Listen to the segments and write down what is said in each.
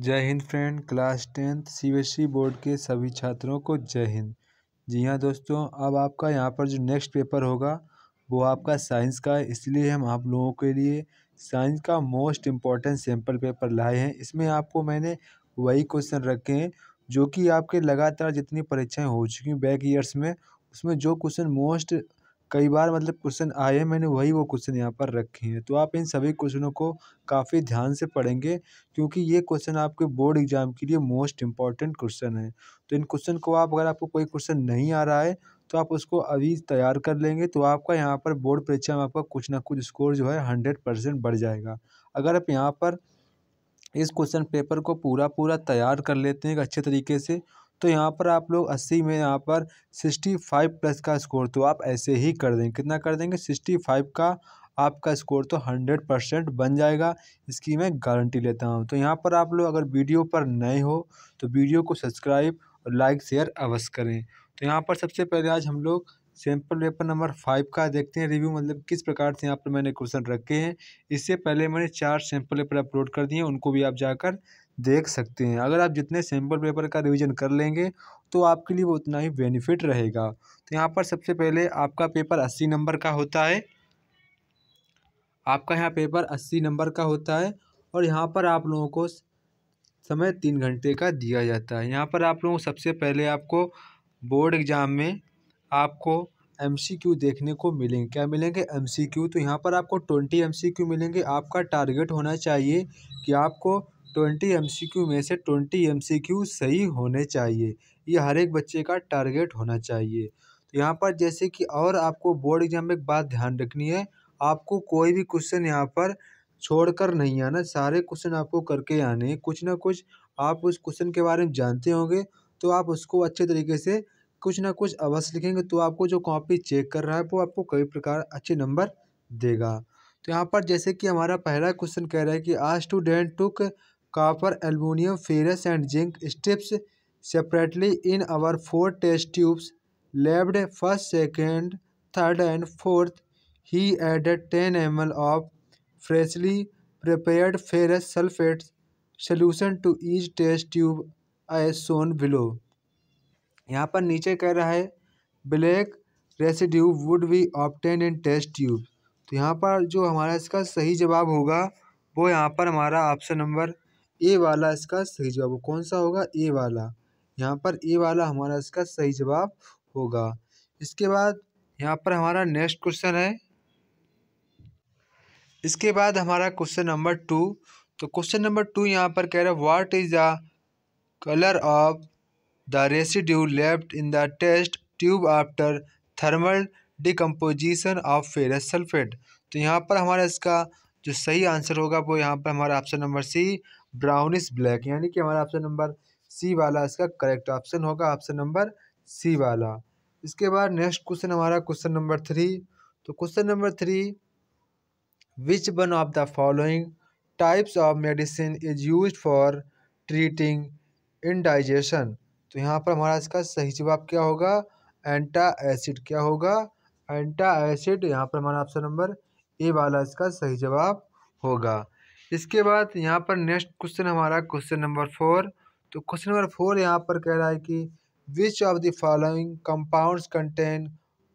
जय हिंद friend class tenth C board के सभी छात्रों को जय हिंद जी हाँ दोस्तों अब आपका यहाँ पर जो नेक्स्ट पेपर होगा वो आपका साइंस का है इसलिए हम आप लोगों के लिए साइंस का मोस्ट इम्पॉर्टेंट सैम्पल पेपर लाए हैं इसमें आपको मैंने वही क्वेश्चन रखे हैं जो कि आपके लगातार जितनी परीक्षाएं हो चुकी बैक ईयर्स में उसमें जो क्वेश्चन मोस्ट कई बार मतलब क्वेश्चन आए हैं मैंने वही वो क्वेश्चन यहाँ पर रखे हैं तो आप इन सभी क्वेश्चनों को काफ़ी ध्यान से पढ़ेंगे क्योंकि ये क्वेश्चन आपके बोर्ड एग्जाम के लिए मोस्ट इम्पॉर्टेंट क्वेश्चन है तो इन क्वेश्चन को आप अगर आपको कोई क्वेश्चन नहीं आ रहा है तो आप उसको अभी तैयार कर लेंगे तो आपका यहाँ पर बोर्ड परीक्षा में आपका कुछ ना कुछ स्कोर जो है हंड्रेड परसेंट बढ़ जाएगा अगर आप यहाँ पर इस क्वेश्चन पेपर को पूरा पूरा तैयार कर लेते हैं एक अच्छे तरीके से तो यहाँ पर आप लोग अस्सी में यहाँ पर सिक्सटी फाइव प्लस का स्कोर तो आप ऐसे ही कर देंगे कितना कर देंगे सिक्सटी फाइव का आपका स्कोर तो हंड्रेड परसेंट बन जाएगा इसकी मैं गारंटी लेता हूँ तो यहाँ पर आप लोग अगर वीडियो पर नए हो तो वीडियो को सब्सक्राइब और लाइक शेयर अवश्य करें तो यहाँ पर सबसे पहले आज हम लोग सैम्पल पेपर नंबर फाइव का देखते हैं रिव्यू मतलब किस प्रकार से यहाँ पर मैंने क्वेश्चन रखे हैं इससे पहले मैंने चार सैम्पल पेपर अपलोड कर दिए उनको भी आप जाकर देख सकते हैं अगर आप जितने सैम्पल पेपर का रिवीजन कर लेंगे तो आपके लिए वो उतना ही बेनिफिट रहेगा तो यहाँ पर सबसे पहले आपका पेपर अस्सी नंबर का होता है आपका यहाँ पेपर अस्सी नंबर का होता है और यहाँ पर आप लोगों को समय तीन घंटे का दिया जाता है यहाँ पर आप लोगों को सबसे पहले आपको बोर्ड एग्ज़ाम में आपको एम सी क्यू देखने को मिलेंगे क्या मिलेंगे एम सी क्यू तो यहाँ पर आपको ट्वेंटी एम सी क्यू मिलेंगे आपका टारगेट होना चाहिए कि आपको ट्वेंटी एम में से ट्वेंटी एम सही होने चाहिए ये हर एक बच्चे का टारगेट होना चाहिए तो यहाँ पर जैसे कि और आपको बोर्ड एग्जाम में एक बात ध्यान रखनी है आपको कोई भी क्वेश्चन यहाँ पर छोड़कर नहीं आना सारे क्वेश्चन आपको करके आने हैं कुछ ना कुछ आप उस क्वेश्चन के बारे में जानते होंगे तो आप उसको अच्छे तरीके से कुछ ना कुछ अवश्य लिखेंगे तो आपको जो कॉपी चेक कर रहा है वो आपको कई प्रकार अच्छे नंबर देगा तो यहाँ पर जैसे कि हमारा पहला क्वेश्चन कह रहा है कि आ student took copper aluminium ferrous and zinc strips separately in our four test tubes labelled first second third and fourth he added ten M L of freshly prepared ferrous sulphate solution to each test tube I shown below यहाँ पर नीचे कह रहा है black residue would be obtain in test tube तो यहाँ पर जो हमारा इसका सही जवाब होगा वो यहाँ पर हमारा ऑप्शन नंबर ए वाला इसका सही जवाब कौन सा होगा ए वाला यहाँ पर ए वाला हमारा इसका सही जवाब होगा इसके बाद यहाँ पर हमारा नेक्स्ट क्वेश्चन है इसके बाद हमारा क्वेश्चन नंबर टू तो क्वेश्चन नंबर टू यहाँ पर कह रहा है what is the colour of the residue left in the test tube after thermal decomposition of ferrous sulphate तो यहाँ पर हमारा इसका जो सही आंसर होगा वो यहाँ पर हमारा option number C brownish black यानी कि हमारा ऑप्शन नंबर सी वाला इसका करेक्ट ऑप्शन होगा ऑप्शन नंबर सी वाला इसके बाद नेक्स्ट क्वेश्चन हमारा क्वेश्चन नंबर थ्री तो question number three which one of the following types of medicine is use for treating indigestion तो यहाँ पर हमारा इसका सही जवाब क्या होगा एंटा एसिड क्या होगा एंटा एसिड यहाँ पर हमारा ऑप्शन नंबर ए वाला इसका सही जवाब होगा इसके बाद यहाँ पर नेक्स्ट क्वेश्चन हमारा क्वेश्चन नंबर फोर तो क्वेश्चन नंबर फोर यहाँ पर कह रहा है कि which of the following compounds contain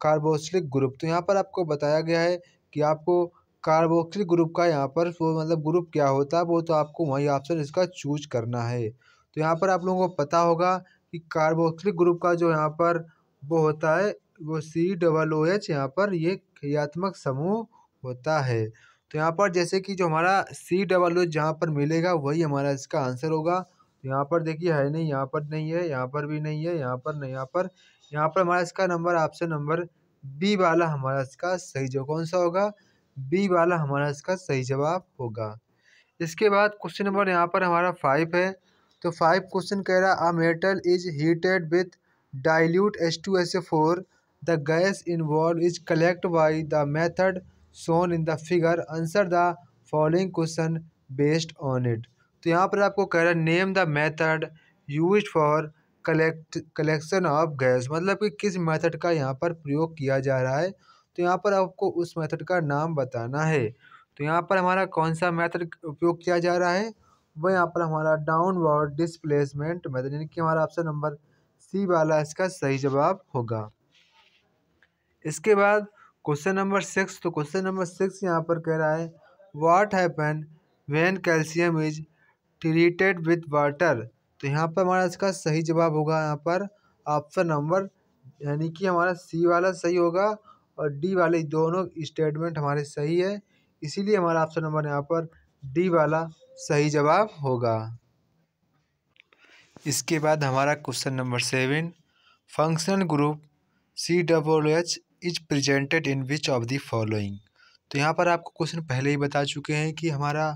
carboxylic group तो यहाँ पर आपको बताया गया है कि आपको कार्बोक्सिलिक ग्रुप का यहाँ पर वो मतलब ग्रुप क्या होता है वो तो आपको वही ऑप्शन इसका चूज करना है तो यहाँ पर आप लोगों को पता होगा कि कार्बोक्सिलिक ग्रुप का जो यहाँ पर वो होता है वो सी डबल ओ एच यहाँ पर ये क्रियात्मक समूह होता है तो यहाँ पर जैसे कि जो हमारा सी डबल ओ जहाँ पर मिलेगा वही हमारा इसका आंसर होगा तो यहाँ पर देखिए है नहीं यहाँ पर नहीं है यहाँ पर भी नहीं है यहाँ पर नहीं यहाँ पर यहाँ पर हमारा इसका नंबर ऑप्शन नंबर बी वाला हमारा इसका सही जवाब कौन सा होगा बी वाला हमारा इसका सही जवाब होगा इसके बाद क्वेश्चन नंबर यहाँ पर हमारा फाइव है तो फाइव क्वेश्चन कह रहा है a metal is heated with dilute H two S A four the gas involve is collect by the method shown in the figure answer the following question based on it तो यहाँ पर आपको कह रहा है name the method use for collect collection of gas मतलब कि किस मेथड का यहाँ पर प्रयोग किया जा रहा है तो यहाँ पर आपको उस मेथड का नाम बताना है तो यहाँ पर हमारा कौन सा मेथड उपयोग किया जा रहा है वह यहाँ पर हमारा डाउनवर्ड डिस्प्लेसमेंट मेथड यानी कि हमारा ऑप्शन नंबर सी वाला इसका सही जवाब होगा इसके बाद क्वेश्चन नंबर सिक्स तो क्वेश्चन नंबर सिक्स यहाँ पर कह रहा है what happen when calcium is treated with water तो यहाँ पर हमारा इसका सही जवाब होगा यहाँ पर ऑप्शन नंबर यानी कि हमारा सी वाला सही होगा और डी वाले दोनों स्टेटमेंट हमारे सही है इसीलिए हमारा ऑप्शन नंबर यहाँ पर डी वाला सही जवाब होगा इसके बाद हमारा question number seven function group C W H is presented in which of the following तो यहाँ पर आपको क्वेश्चन पहले ही बता चुके हैं कि हमारा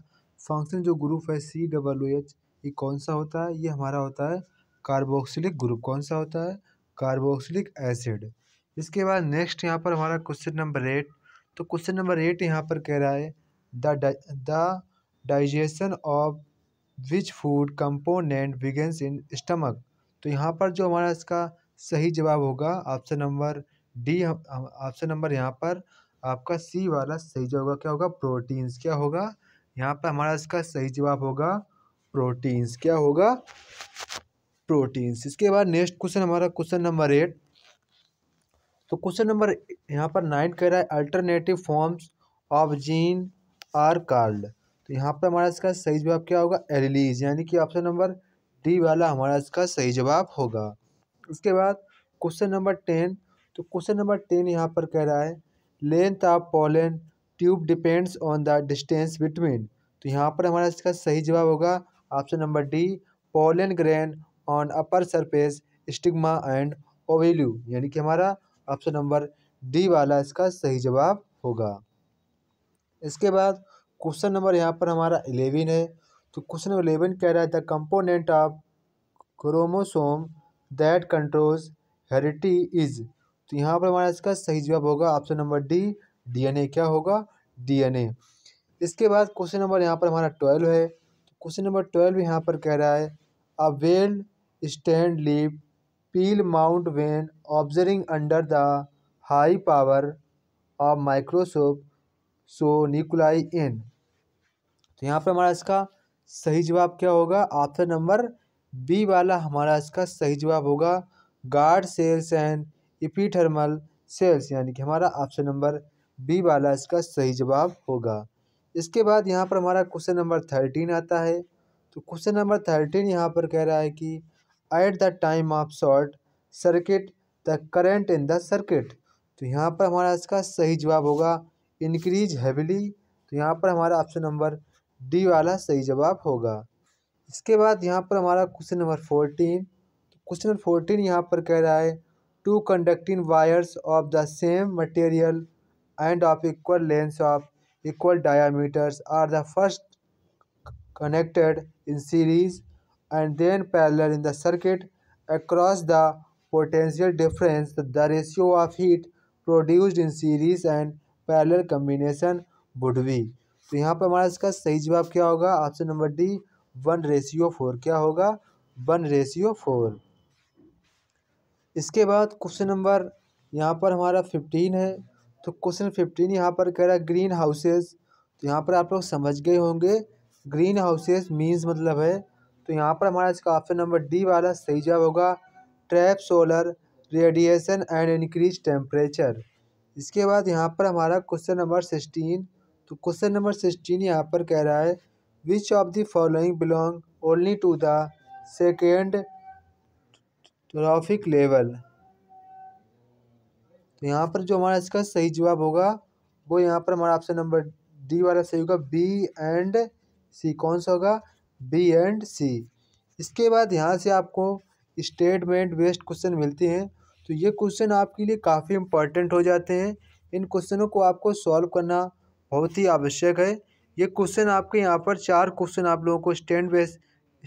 फंक्शन जो ग्रुप है सी डबल ओ एच ये कौन सा होता है ये हमारा होता है कार्बोक्सिलिक ग्रुप कौन सा होता है कार्बोक्सिलिक एसिड इसके बाद नेक्स्ट यहाँ पर हमारा क्वेश्चन नंबर एट तो क्वेश्चन नंबर एट यहाँ पर कह रहा है the the digestion of which food component begins in stomach तो यहाँ पर जो हमारा इसका सही जवाब होगा option number D option number यहाँ पर आपका सी वाला सही जवाब होगा क्या होगा प्रोटीन्स क्या होगा यहाँ पर हमारा इसका सही जवाब होगा प्रोटीन्स क्या होगा प्रोटीन्स इसके बाद नेक्स्ट क्वेश्चन हमारा क्वेश्चन नंबर एट तो क्वेश्चन नंबर यहाँ पर नाइन कह रहा है alternative forms of gene are called तो यहाँ पर हमारा इसका सही जवाब क्या होगा एलिलीज यानी कि ऑप्शन नंबर डी वाला हमारा इसका सही जवाब होगा इसके बाद क्वेश्चन नंबर टेन तो क्वेश्चन नंबर टेन यहाँ पर कह रहा है length of pollen tube depends on the distance between तो यहाँ पर हमारा इसका सही जवाब होगा option number D pollen grain on upper surface stigma and ovule यानी कि हमारा ऑप्शन नंबर डी वाला इसका सही जवाब होगा इसके बाद क्वेश्चन नंबर यहाँ पर हमारा इलेवन है तो क्वेश्चन नंबर इलेवन कह रहा है the component of chromosome that controls heredity is तो यहाँ पर हमारा इसका सही जवाब होगा ऑप्शन नंबर डी डीएनए क्या होगा डीएनए इसके बाद क्वेश्चन नंबर यहाँ पर हमारा ट्वेल्व है क्वेश्चन नंबर ट्वेल्व यहाँ पर कह रहा है a well stained leaf peel mount when observing under the high power of microscope shows nuclei in तो यहाँ पर हमारा इसका सही जवाब क्या होगा ऑप्शन नंबर बी वाला हमारा इसका सही जवाब होगा guard cells and epidermal cells यानी कि हमारा ऑप्शन नंबर बी वाला इसका सही जवाब होगा इसके बाद यहाँ पर हमारा क्वेश्चन नंबर थर्टीन आता है तो क्वेश्चन नंबर थर्टीन यहाँ पर कह रहा है कि at the time of short circuit the current in the circuit तो यहाँ पर हमारा इसका सही जवाब होगा इंक्रीज हैविली तो यहाँ पर हमारा ऑप्शन नंबर डी वाला सही जवाब होगा इसके बाद यहाँ पर हमारा क्वेश्चन नंबर फोर्टीन तो क्वेश्चन नंबर फोर्टीन यहाँ पर कह रहा है two conducting wires of the same material and of equal lengths of equal diameters are the first connected in series and then parallel in the circuit across the potential difference the ratio of heat produced in series and parallel combination would be तो यहाँ पर हमारा इसका सही जवाब क्या होगा option number D one ratio four क्या होगा वन रेशियो फोर इसके बाद क्वेश्चन नंबर यहाँ पर हमारा फिफ्टीन है तो क्वेश्चन फिफ्टीन यहाँ पर कह रहा है ग्रीन हाउसेस तो यहाँ पर आप लोग समझ गए होंगे ग्रीन हाउसेस मीन्स मतलब है तो यहाँ पर हमारा इसका ऑप्शन नंबर डी वाला सही जवाब होगा trap solar radiation and increase temperature इसके बाद यहाँ पर हमारा क्वेश्चन नंबर सिक्सटीन तो क्वेश्चन नंबर सिक्सटीन यहाँ पर कह रहा है which of the following belong only to the second trophic level तो यहाँ पर जो हमारा इसका सही जवाब होगा वो यहाँ पर हमारा ऑप्शन नंबर डी वाला सही होगा बी एंड सी कौन सा होगा बी एंड सी इसके बाद यहाँ से आपको स्टेटमेंट बेस्ड क्वेश्चन मिलते हैं तो ये क्वेश्चन आपके लिए काफ़ी इंपॉर्टेंट हो जाते हैं इन क्वेश्चनों को आपको सॉल्व करना बहुत ही आवश्यक है ये क्वेश्चन आपके यहाँ पर चार क्वेश्चन आप लोगों को स्टैंड बेस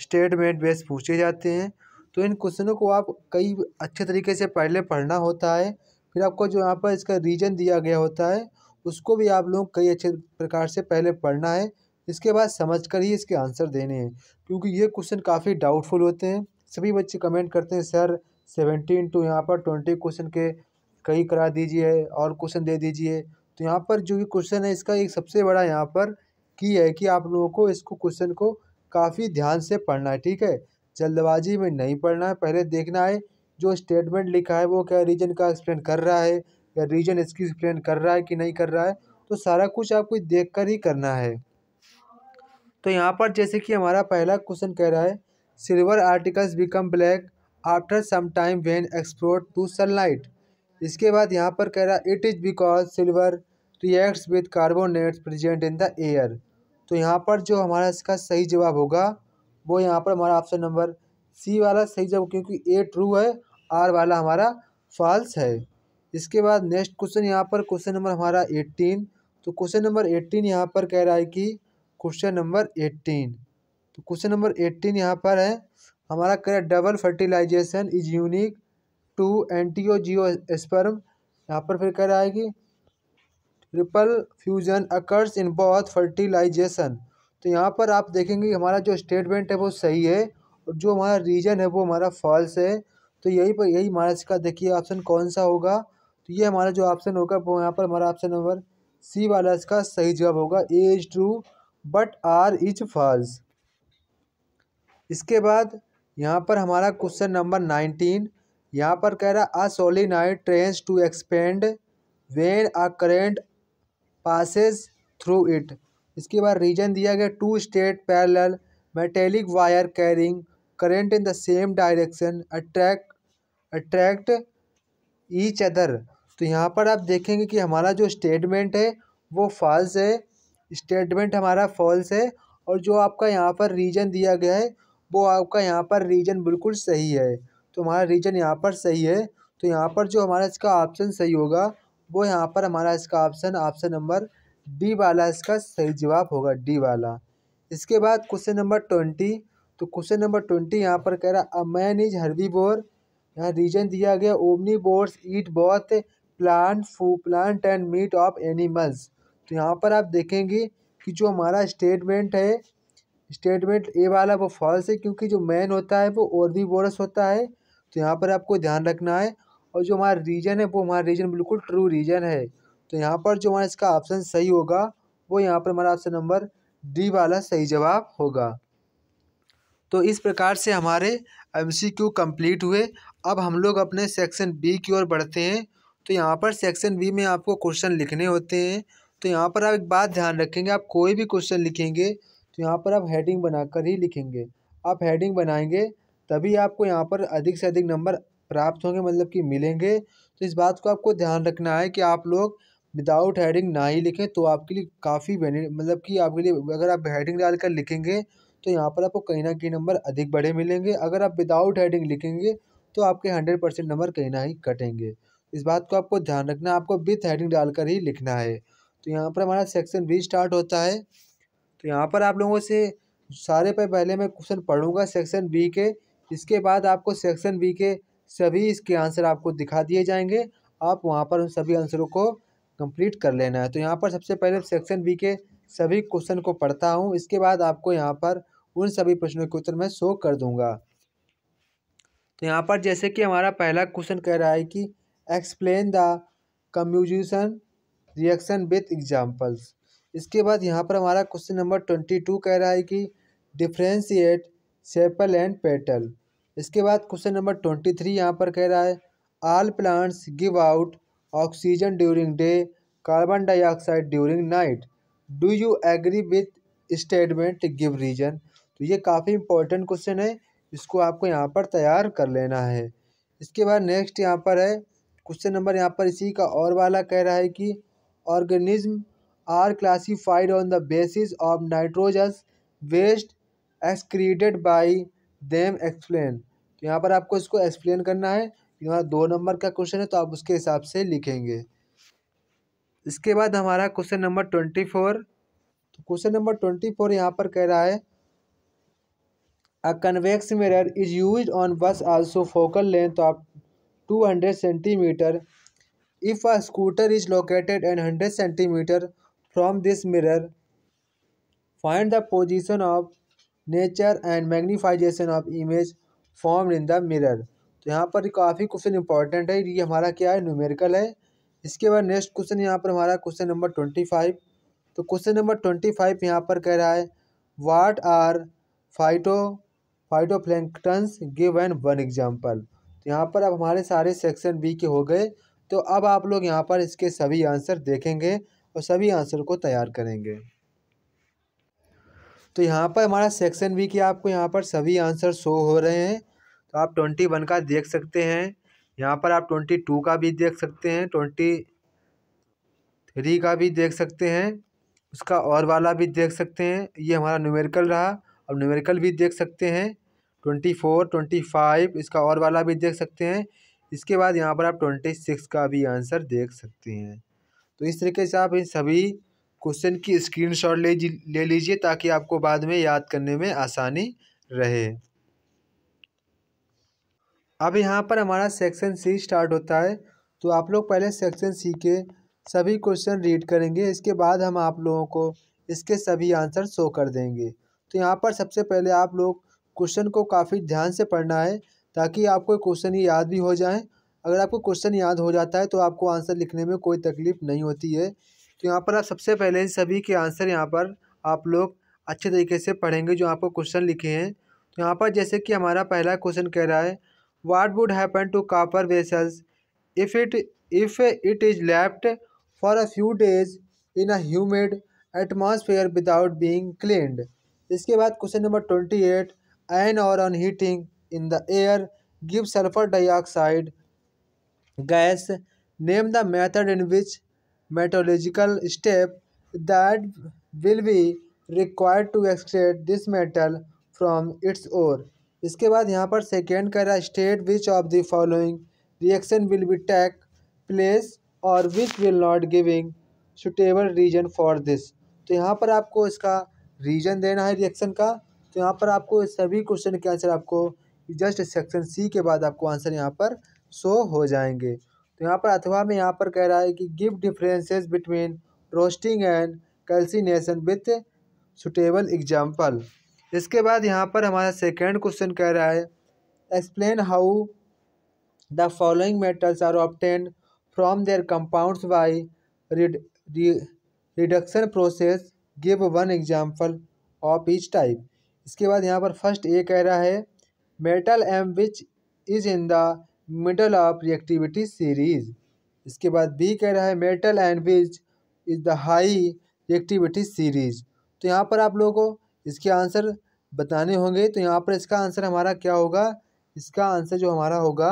स्टेटमेंट बेस पूछे जाते हैं तो इन क्वेश्चनों को आप कई अच्छे तरीके से पहले पढ़ना होता है फिर आपको जो यहाँ पर इसका रीजन दिया गया होता है उसको भी आप लोग कई अच्छे प्रकार से पहले पढ़ना है इसके बाद समझ कर ही इसके आंसर देने हैं क्योंकि ये क्वेश्चन काफ़ी डाउटफुल होते हैं सभी बच्चे कमेंट करते हैं सर सेवेंटीन टू यहाँ पर ट्वेंटी क्वेश्चन के कई करा दीजिए और क्वेश्चन दे दीजिए तो यहाँ पर जो भी क्वेश्चन है इसका एक सबसे बड़ा यहाँ पर की है कि आप लोगों को इसको क्वेश्चन को काफ़ी ध्यान से पढ़ना है ठीक है जल्दबाजी में नहीं पढ़ना है पहले देखना है जो स्टेटमेंट लिखा है वो क्या रीजन का एक्सप्लेन कर रहा है या रीजन इसकी एक्सप्लेन कर रहा है कि नहीं कर रहा है तो सारा कुछ आपको देख कर ही करना है तो यहाँ पर जैसे कि हमारा पहला क्वेश्चन कह रहा है silver articles become black after some time when explore to sunlight इसके बाद यहाँ पर कह रहा है it is because silver reacts with carbonates present in the air तो यहाँ पर जो हमारा इसका सही जवाब होगा वो यहाँ पर हमारा ऑप्शन नंबर सी वाला सही जब क्योंकि ए ट्रू है आर वाला हमारा फॉल्स है इसके बाद नेक्स्ट क्वेश्चन यहाँ पर क्वेश्चन नंबर हमारा एट्टीन तो क्वेश्चन नंबर एट्टीन यहाँ पर कह रहा है कि क्वेश्चन नंबर एट्टीन तो क्वेश्चन नंबर एट्टीन यहाँ पर है हमारा कह रहा है double fertilization is unique to angiosperm यहाँ पर फिर कह रहा है कि triple fusion occurs in both fertilization तो यहाँ पर आप देखेंगे हमारा जो स्टेटमेंट है वो सही है और जो हमारा रीजन है वो हमारा फॉल्स है तो यही पर यही हमारा इसका देखिए ऑप्शन कौन सा होगा तो ये हमारा जो ऑप्शन होगा वो यहाँ पर हमारा ऑप्शन नंबर सी वाला इसका सही जवाब होगा A is true but R is false इसके बाद यहाँ पर हमारा क्वेश्चन नंबर नाइनटीन यहाँ पर कह रहा a night trends to expand when a current passes through it इसके बाद रीजन दिया गया two straight parallel metallic wire carrying current in the same direction attract attract each other तो यहाँ पर आप देखेंगे कि हमारा जो स्टेटमेंट है वो फॉल्स है स्टेटमेंट हमारा फॉल्स है और जो आपका यहाँ पर रीजन दिया गया है वो आपका यहाँ पर रीजन बिल्कुल सही है तो हमारा रीजन यहाँ पर सही है तो यहाँ पर जो हमारा इसका ऑप्शन सही होगा वो यहाँ पर हमारा इसका ऑप्शन ऑप्शन नंबर डी वाला इसका सही जवाब होगा डी वाला इसके बाद क्वेश्चन नंबर ट्वेंटी तो क्वेश्चन नंबर ट्वेंटी यहाँ पर कह रहा है मैन इज हर्बी बोर यहाँ रीजन दिया गया omnivores eat both plant food plant and meat of animals तो यहाँ पर आप देखेंगे कि जो हमारा स्टेटमेंट है स्टेटमेंट ए वाला वो फॉल्स है क्योंकि जो मैन होता है वो और भी बोरस होता है तो यहाँ पर आपको ध्यान रखना है और जो हमारा रीजन है वो हमारा रीजन बिल्कुल ट्रू रीजन है तो यहाँ पर जो हमारा इसका ऑप्शन सही होगा वो यहाँ पर हमारा ऑप्शन नंबर डी वाला सही जवाब होगा तो इस प्रकार से हमारे एम सी क्यू कम्प्लीट हुए अब हम लोग अपने सेक्शन बी की ओर बढ़ते हैं तो यहाँ पर सेक्शन बी में आपको क्वेश्चन लिखने होते हैं तो यहाँ पर आप एक बात ध्यान रखेंगे आप कोई भी क्वेश्चन लिखेंगे तो यहाँ पर आप हेडिंग बनाकर ही लिखेंगे आप हेडिंग बनाएंगे तभी आपको यहाँ पर अधिक से अधिक नंबर प्राप्त होंगे मतलब कि मिलेंगे तो इस बात को आपको ध्यान रखना है कि आप लोग विदाउट हेडिंग ना ही लिखें तो आपके लिए काफ़ी बेनि मतलब कि आपके लिए अगर आप हेडिंग डाल कर लिखेंगे तो यहाँ पर आपको कहीं ना कहीं नंबर अधिक बढ़े मिलेंगे अगर आप विदाउट हेडिंग लिखेंगे तो आपके हंड्रेड परसेंट नंबर कहीं ना ही कटेंगे इस बात को आपको ध्यान रखना है आपको विथ हेडिंग डालकर ही लिखना है तो यहाँ पर हमारा सेक्शन बी स्टार्ट होता है तो यहाँ पर आप लोगों से सारे पर पहले मैं क्वेश्चन पढ़ूंगा सेक्शन बी के इसके बाद आपको सेक्शन बी के सभी इसके आंसर आपको दिखा दिए जाएंगे आप वहाँ पर उन सभी आंसरों को कंप्लीट कर लेना है तो यहाँ पर सबसे पहले सेक्शन बी के सभी क्वेश्चन को पढ़ता हूँ इसके बाद आपको यहाँ पर उन सभी प्रश्नों के उत्तर मैं शो कर दूँगा तो यहाँ पर जैसे कि हमारा पहला क्वेश्चन कह रहा है कि explain the composition reaction with examples इसके बाद यहाँ पर हमारा क्वेश्चन नंबर ट्वेंटी टू कह रहा है कि डिफ्रेंशिएट सेपल एंड पेटल इसके बाद क्वेश्चन नंबर ट्वेंटी थ्री यहाँ पर कह रहा है all plants give out oxygen during day carbon dioxide during night do you agree with statement give reason तो ये काफ़ी इंपॉर्टेंट क्वेश्चन है इसको आपको यहाँ पर तैयार कर लेना है इसके बाद नेक्स्ट यहाँ पर है क्वेश्चन नंबर यहाँ पर इसी का और वाला कह रहा है कि organism are classified on the basis of nitrogenous waste excreted by them explain तो यहाँ पर आपको इसको एक्सप्लेन करना है यहाँ दो नंबर का क्वेश्चन है तो आप उसके हिसाब से लिखेंगे इसके बाद हमारा क्वेश्चन नंबर ट्वेंटी फोर तो क्वेश्चन नंबर ट्वेंटी फोर यहाँ पर कह रहा है a convex mirror is use on bus also focal length of two hundred centimetre if a scooter is located and hundred centimetre from this mirror find the position of nature and magnification of image form in the mirror तो यहाँ पर काफ़ी question important है ये हमारा क्या है numerical है इसके बाद नेक्स्ट क्वेश्चन यहाँ पर हमारा क्वेश्चन नंबर ट्वेंटी फाइव तो क्वेश्चन नंबर ट्वेंटी फाइव यहाँ पर कह रहा है what are phyto phyto planktons give an one example तो यहाँ पर अब हमारे सारे सेक्शन बी के हो गए तो अब आप लोग यहाँ पर इसके सभी आंसर देखेंगे और सभी आंसर को तैयार करेंगे तो यहाँ पर हमारा सेक्शन बी के आपको यहाँ पर सभी आंसर शो हो रहे हैं तो आप ट्वेंटी वन का देख सकते हैं यहाँ पर आप ट्वेंटी टू का भी देख सकते हैं ट्वेंटी थ्री का भी देख सकते हैं उसका और वाला भी देख सकते हैं ये हमारा न्यूमेरिकल रहा अब न्यूमेरिकल भी देख सकते हैं ट्वेंटी फोर ट्वेंटी फाइव इसका और वाला भी देख सकते हैं इसके बाद यहाँ पर आप ट्वेंटी सिक्स का भी आंसर देख सकते हैं तो इस तरीके से आप इन सभी क्वेश्चन की स्क्रीनशॉट ले ले लीजिए ताकि आपको बाद में याद करने में आसानी रहे अब यहाँ पर हमारा सेक्शन सी स्टार्ट होता है तो आप लोग पहले सेक्शन सी के सभी क्वेश्चन रीड करेंगे इसके बाद हम आप लोगों को इसके सभी आंसर शो कर देंगे तो यहाँ पर सबसे पहले आप लोग क्वेश्चन को काफ़ी ध्यान से पढ़ना है ताकि आपको क्वेश्चन याद भी हो जाए अगर आपको क्वेश्चन याद हो जाता है तो आपको आंसर लिखने में कोई तकलीफ नहीं होती है तो यहाँ पर आप सबसे पहले इन सभी के आंसर यहाँ पर आप लोग अच्छे तरीके से पढ़ेंगे जो आपको क्वेश्चन लिखे हैं तो यहाँ पर जैसे कि हमारा पहला क्वेश्चन कह रहा है what would happen to copper vessels if it if it is left for a few days in a humid atmosphere without being cleaned इसके बाद क्वेश्चन number twenty-eight? Iron एन और heating in the air gives sulfur dioxide gas name the method in which metallurgical step that will be required to extract this metal from its ore इसके बाद यहाँ पर second कह रहा है state which of the following reaction will be take place और which will not giving suitable reason for this तो यहाँ पर आपको इसका रीजन देना है रिएक्शन का तो यहाँ पर आपको सभी क्वेश्चन के आंसर आपको जस्ट सेक्शन सी के बाद आपको आंसर यहाँ पर शो हो जाएंगे तो यहाँ पर अथवा में यहाँ पर कह रहा है कि give differences between roasting and calcination with suitable example इसके बाद यहाँ पर हमारा सेकेंड क्वेश्चन कह रहा है explain how the following metals are obtain from their compounds by reduction process give one example of each type इसके बाद यहाँ पर फर्स्ट ए कह रहा है metal M which is in the middle of reactivity series इसके बाद B कह रहा है metal and which is the high reactivity series तो यहाँ पर आप लोगों को इसके आंसर बताने होंगे तो यहाँ पर इसका आंसर हमारा क्या होगा इसका आंसर जो हमारा होगा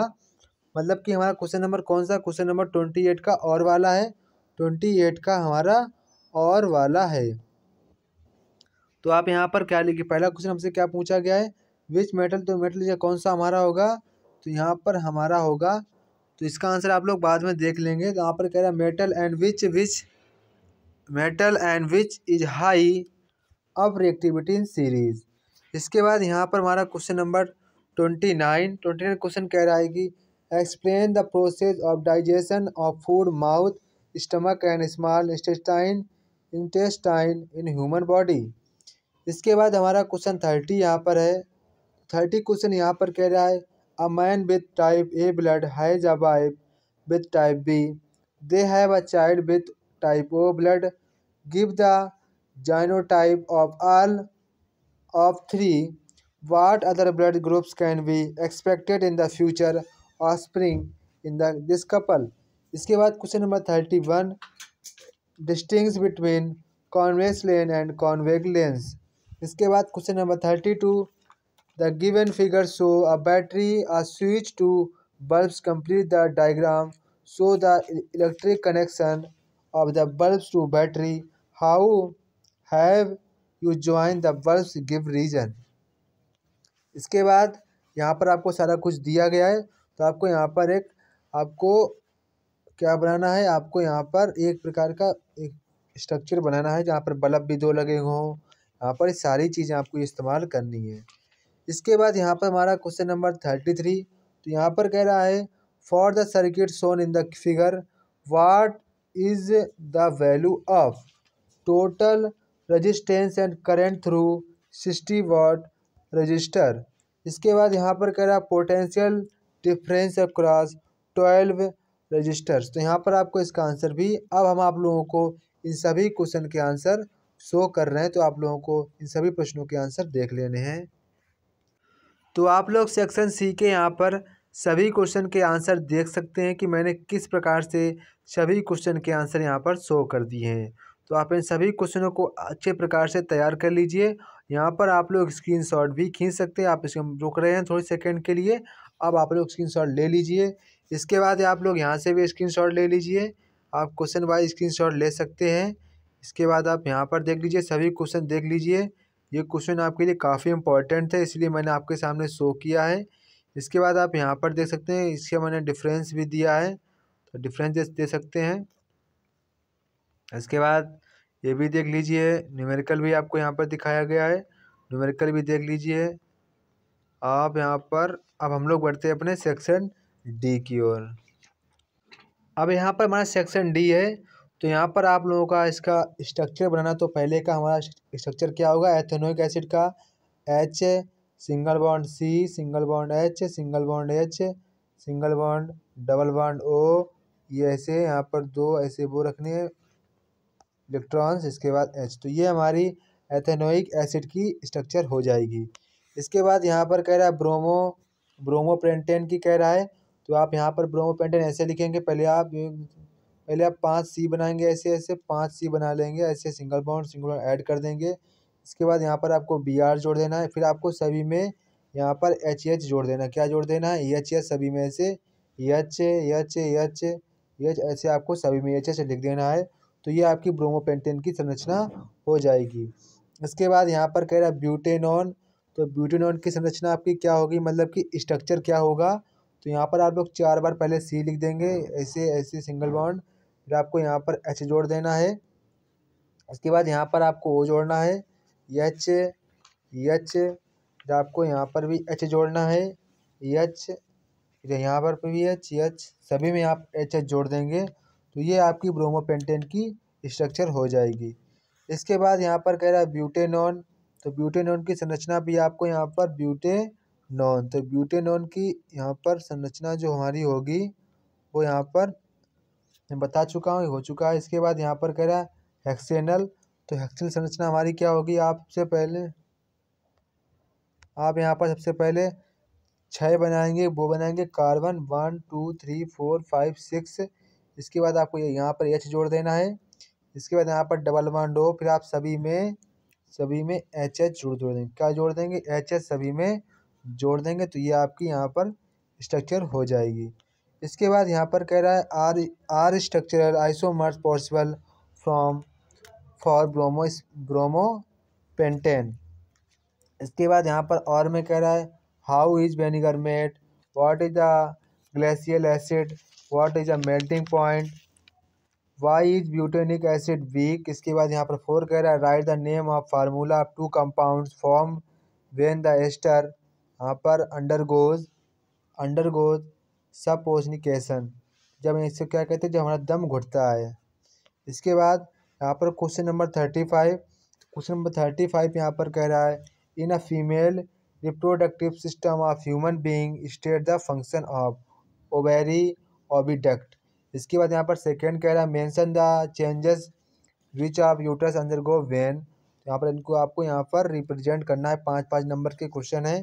मतलब कि हमारा क्वेश्चन नंबर कौन सा क्वेश्चन नंबर ट्वेंटी एट का और वाला है ट्वेंटी एट का हमारा और वाला है तो आप यहाँ पर क्या लिखिए पहला क्वेश्चन हमसे क्या पूछा गया है विच मेटल तो मेटल या कौन सा हमारा होगा तो यहाँ पर हमारा होगा तो इसका आंसर आप लोग बाद में देख लेंगे तो यहाँ पर कह रहा है metal and which which metal and which is high of reactivity in series इसके बाद यहाँ पर हमारा question number twenty nine twenty nine question कह रहा है कि explain the process of digestion of food mouth stomach and small intestine intestine in human body इसके बाद हमारा क्वेश्चन थर्टी यहाँ पर है थर्टी क्वेश्चन यहाँ पर कह रहा है a man with type A blood has a wife with type B they have a child with type O blood give the genotype of all of three what other blood groups can be expected in the future offspring in this couple इसके बाद question number thirty one distinguish between concave lens and convex lens इसके बाद question number thirty two the given figure show a battery a switch two bulbs complete the diagram show the electric connection of the bulb to battery how have you join the bulbs give reason इसके बाद यहाँ पर आपको सारा कुछ दिया गया है तो आपको यहाँ पर एक आपको क्या बनाना है आपको यहाँ पर एक प्रकार का एक स्ट्रक्चर बनाना है जहाँ पर बल्ब भी दो लगे हों यहाँ पर सारी चीज़ें आपको इस्तेमाल करनी है इसके बाद यहाँ पर हमारा क्वेश्चन नंबर थर्टी थ्री तो यहाँ पर कह रहा है for the circuit shown in the figure what is the value of total resistance and current through sixty watt resistor इसके बाद यहाँ पर कह रहा है potential difference across twelve resistors तो यहाँ पर आपको इसका आंसर भी अब हम आप लोगों को इन सभी क्वेश्चन के आंसर शो कर रहे हैं तो आप लोगों को इन सभी प्रश्नों के आंसर देख लेने हैं तो आप लोग सेक्शन सी के यहाँ पर सभी क्वेश्चन के आंसर देख सकते हैं कि मैंने किस प्रकार से सभी क्वेश्चन के आंसर यहाँ पर शो कर दिए हैं तो आप इन सभी क्वेश्चनों को अच्छे प्रकार से तैयार कर लीजिए यहाँ पर आप लोग स्क्रीन भी खींच सकते हैं आप इसको रुक रहे हैं थोड़ी सेकेंड के लिए अब आप लोग स्क्रीन ले लीजिए इसके बाद आप लोग यहाँ से भी स्क्रीन ले लीजिए आप क्वेश्चन वाइज स्क्रीन ले सकते हैं इसके बाद आप यहाँ पर देख लीजिए सभी क्वेश्चन देख लीजिए ये क्वेश्चन आपके लिए काफ़ी इंपॉर्टेंट थे इसलिए मैंने आपके सामने शो किया है इसके बाद आप यहाँ पर देख सकते हैं इसके मैंने डिफरेंस भी दिया है तो डिफरेंस दे सकते हैं इसके बाद ये भी देख लीजिए न्यूमेरिकल भी आपको यहाँ पर दिखाया गया है न्यूमेरिकल भी देख लीजिए आप यहाँ पर अब हम लोग बढ़ते हैं अपने सेक्शन डी की ओर अब यहाँ पर हमारा सेक्शन डी है तो यहाँ पर आप लोगों का इसका स्ट्रक्चर बनाना तो पहले का हमारा स्ट्रक्चर क्या होगा एथेनोइक एसिड का H single bond C single bond H single bond H single bond double bond O ये ऐसे यहाँ पर दो ऐसे वो रखने हैं इलेक्ट्रॉन्स इसके बाद एच तो ये हमारी एथेनोइक एसिड की स्ट्रक्चर हो जाएगी इसके बाद यहाँ पर कह रहा है ब्रोमो पेंटेन की कह रहा है तो आप यहाँ पर पेंटेन ऐसे लिखेंगे पहले आप पहले आप पाँच सी बनाएंगे ऐसे ऐसे पाँच सी बना लेंगे ऐसे single bond single bond add कर देंगे इसके बाद यहाँ पर आपको बी आर जोड़ देना है फिर आपको सभी में यहाँ पर एच एच जोड़ देना क्या जोड़ देना है एच एच सभी में ऐसे एच एच एच एच ऐसे आपको सभी में एच एच लिख देना है तो ये आपकी ब्रोमोपेंटेन की संरचना हो जाएगी इसके बाद यहाँ पर कह रहा है ब्यूटेनॉन तो ब्यूटेनॉन की संरचना आपकी क्या होगी मतलब कि स्ट्रक्चर क्या होगा तो यहाँ पर आप लोग चार बार पहले सी लिख देंगे ऐसे ऐसे सिंगल बॉन्ड फिर आपको यहाँ पर एच जोड़ देना है उसके बाद यहाँ पर आपको ओ जोड़ना है एच यच फिर आपको यहाँ पर भी एच जोड़ना है यच फिर यहाँ पर भी एच यच सभी में आप एच एच जोड़ देंगे तो ये आपकी ब्रोमोपेंटेन की स्ट्रक्चर हो जाएगी इसके बाद यहाँ पर कह रहा है ब्यूटेनॉन तो ब्यूटेनॉन की संरचना भी आपको यहाँ पर ब्यूटेनॉन तो ब्यूटेनॉन की यहाँ पर संरचना जो हमारी होगी वो यहाँ पर मैं बता चुका हूँ हो चुका है इसके बाद यहाँ पर कह रहा है हेक्सेनल तो हेक्सेनल संरचना हमारी क्या होगी आपसे पहले आप यहाँ पर सबसे पहले छः बनाएंगे वो बनाएंगे carbon one two three four five six इसके बाद आपको ये यहाँ पर एच जोड़ देना है इसके बाद यहाँ पर डबल वन डो फिर आप सभी में सभी में एच एच जोड़ जोड़ देंगे क्या जोड़ देंगे एच एच सभी में जोड़ देंगे तो ये आपकी यहाँ पर स्ट्रक्चर हो जाएगी इसके बाद यहाँ पर कह रहा है are are structural isomers possible from for bromo bromo pentane इसके बाद यहाँ पर और में कह रहा है how is vinegar made what is the glacial acid what is a melting point why is butanoic acid weak इसके बाद यहाँ पर फोर कह रहा है write the name of formula of two compound form when the ester यहाँ पर undergoes undergoes पोजनिकेशन जब इससे क्या कहते हैं जब हमारा दम घुटता है इसके बाद यहाँ पर question number thirty five question number thirty five यहाँ पर कह रहा है in a female reproductive system of human being state the function of ovary oviduct इसके बाद यहाँ पर सेकेंड कह रहा है mention the changes which of uterus undergo when यहाँ पर इनको आपको यहाँ पर रिप्रेजेंट करना है पाँच पाँच नंबर के क्वेश्चन हैं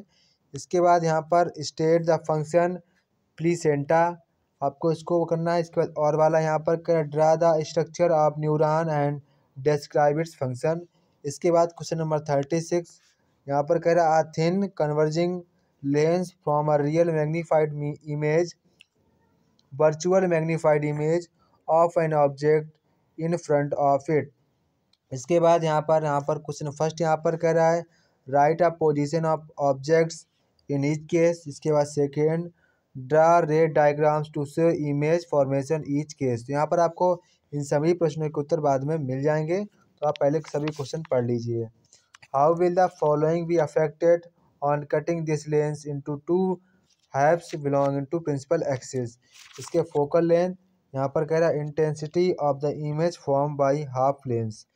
इसके बाद यहाँ पर स्टेट द फंक्शन प्लीसेंटा आपको इसको वो करना है इसके बाद और वाला यहाँ पर कह draw the structure of neuron and describe its function इसके बाद क्वेश्चन नंबर थर्टी सिक्स यहाँ पर कह रहा है thin converging lens from a real magnified image virtual magnified image of an object in front of it इसके बाद यहाँ पर यहाँ पर क्वेश्चन फर्स्ट यहाँ पर कह रहा है write a position of objects in each case इसके बाद second draw ray diagrams to say image formation each case तो यहाँ पर आपको इन सभी प्रश्नों के उत्तर बाद में मिल जाएंगे तो आप पहले सभी क्वेश्चन पढ़ लीजिए how will the following be affected on cutting this lens into two halves belonging to principal axis इसके फोकल लेंथ यहाँ पर कह रहा है intensity of the image form by half lens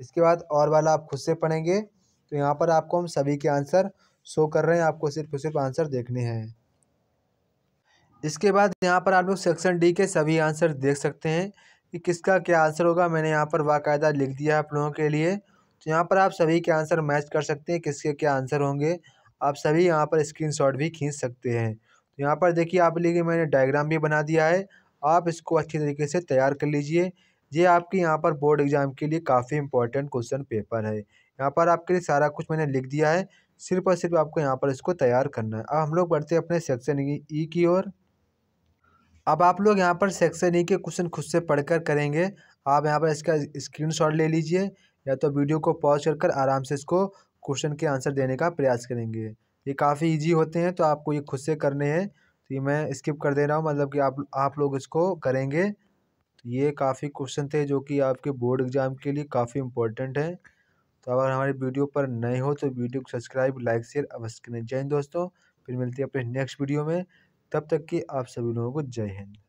इसके बाद और वाला आप खुद से पढ़ेंगे तो यहाँ पर आपको हम सभी के आंसर शो कर रहे हैं आपको सिर्फ सिर्फ आंसर देखने हैं इसके बाद यहाँ पर आप लोग सेक्शन डी के सभी आंसर देख सकते हैं कि किसका क्या आंसर होगा मैंने यहाँ पर बाकायदा लिख दिया आप लोगों के लिए तो यहाँ पर आप सभी के आंसर मैच कर सकते हैं किसके क्या आंसर होंगे आप सभी यहाँ पर स्क्रीन भी खींच सकते हैं तो यहाँ पर देखिए आप लिए मैंने डायग्राम भी बना दिया है आप इसको अच्छे तरीके से तैयार कर लीजिए ये आपके यहाँ पर बोर्ड एग्ज़ाम के लिए काफ़ी इंपॉर्टेंट क्वेश्चन पेपर है यहाँ पर आपके लिए सारा कुछ मैंने लिख दिया है सिर्फ और सिर्फ आपको यहाँ पर इसको तैयार करना है अब हम लोग बढ़ते हैं अपने सेक्शन ई e, e की ओर अब आप लोग यहाँ पर सेक्शन ई e के क्वेश्चन खुद से पढ़कर करेंगे आप यहाँ पर इसका स्क्रीनशॉट ले लीजिए या तो वीडियो को पॉज कर आराम से इसको क्वेश्चन के आंसर देने का प्रयास करेंगे ये काफ़ी ईजी होते हैं तो आपको ये खुद से करने हैं तो ये मैं स्किप कर दे रहा हूँ मतलब कि आप आप लोग इसको करेंगे तो ये काफ़ी क्वेश्चन थे जो कि आपके बोर्ड एग्ज़ाम के लिए काफ़ी इंपॉर्टेंट हैं तो अगर हमारे वीडियो पर नए हो तो वीडियो को सब्सक्राइब लाइक शेयर अवश्य करें जय हिंद दोस्तों फिर मिलते हैं अपने नेक्स्ट वीडियो में तब तक कि आप सभी लोगों को जय हिंद